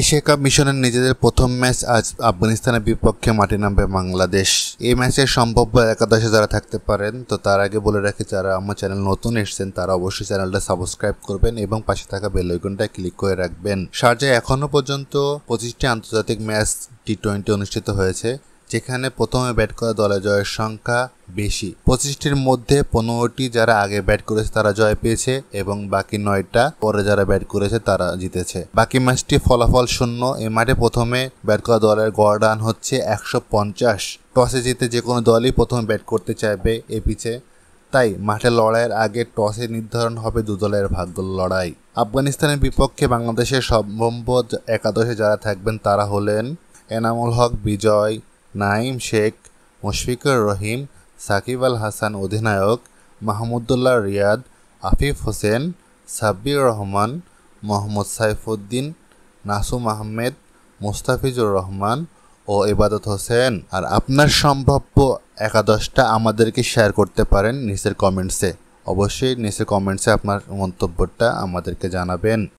Asia cup মিশনের নিজেদের প্রথম ম্যাচ আজ আফগানিস্তানের বিপক্ষে মাঠে নামবে বাংলাদেশ এই ম্যাচে সম্ভাব্য একাদশে যারা থাকতে পারেন তো তার আগে বলে রাখি যারা আমার চ্যানেল নতুন এসছেন তারা অবশ্যই চ্যানেলটা সাবস্ক্রাইব করবেন এবং পাশে থাকা বেল আইকনটা ক্লিক করে রাখবেন সার্জায় এখনও পর্যন্ত পঁচিশটি আন্তর্জাতিক ম্যাচ টি টোয়েন্টি অনুষ্ঠিত হয়েছে যেখানে প্রথমে ব্যাট করা দলের জয়ের সংখ্যা বেশি পঁচিশটির মধ্যে পনেরোটি যারা আগে ব্যাট করেছে তারা জয় পেয়েছে এবং বাকি নয়টা পরে যারা ব্যাট করেছে তারা জিতেছে বাকি ম্যাচটি ফলাফল শূন্য এ মাঠে প্রথমে ব্যাট করা দলের গড় রান হচ্ছে একশো পঞ্চাশ টসে জিতে যে কোনো দলই প্রথমে ব্যাট করতে চাইবে এ পিছে তাই মাঠে লড়াইয়ের আগে টসে নির্ধারণ হবে দু দলের ভাগ্য লড়াই আফগানিস্তানের বিপক্ষে বাংলাদেশের সম্ভব একাদশে যারা থাকবেন তারা হলেন এনামুল হক বিজয় নাইম শেখ মুশফিকুর রহিম সাকিব আল হাসান অধিনায়ক মাহমুদুল্লাহ রিয়াদ আফিফ হোসেন সাব্বির রহমান মোহাম্মদ সাইফুদ্দিন নাসুম আহমেদ মুস্তাফিজুর রহমান ও এবাদত হোসেন আর আপনার সম্ভাব্য একাদশটা আমাদেরকে শেয়ার করতে পারেন নিচের কমেন্টসে অবশ্যই নিচের কমেন্টসে আপনার মন্তব্যটা আমাদেরকে জানাবেন